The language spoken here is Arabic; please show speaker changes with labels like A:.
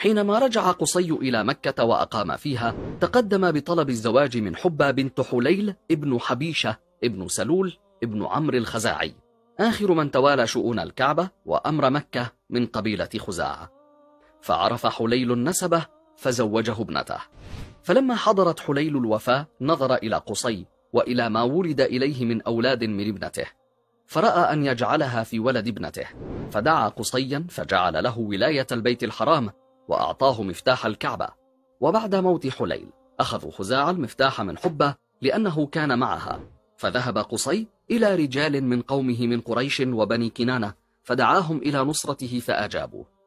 A: حينما رجع قصي إلى مكة وأقام فيها تقدم بطلب الزواج من حبة بنت حليل ابن حبيشة ابن سلول ابن عمرو الخزاعي آخر من توالى شؤون الكعبة وأمر مكة من قبيلة خزاع فعرف حليل النسبة فزوجه ابنته فلما حضرت حليل الوفاة نظر إلى قصي وإلى ما ولد إليه من أولاد من ابنته فرأى أن يجعلها في ولد ابنته فدعا قصيا فجعل له ولاية البيت الحرام وأعطاه مفتاح الكعبة وبعد موت حليل أخذوا خزاع المفتاح من حبة لأنه كان معها فذهب قصي إلى رجال من قومه من قريش وبني كنانة فدعاهم إلى نصرته فأجابوه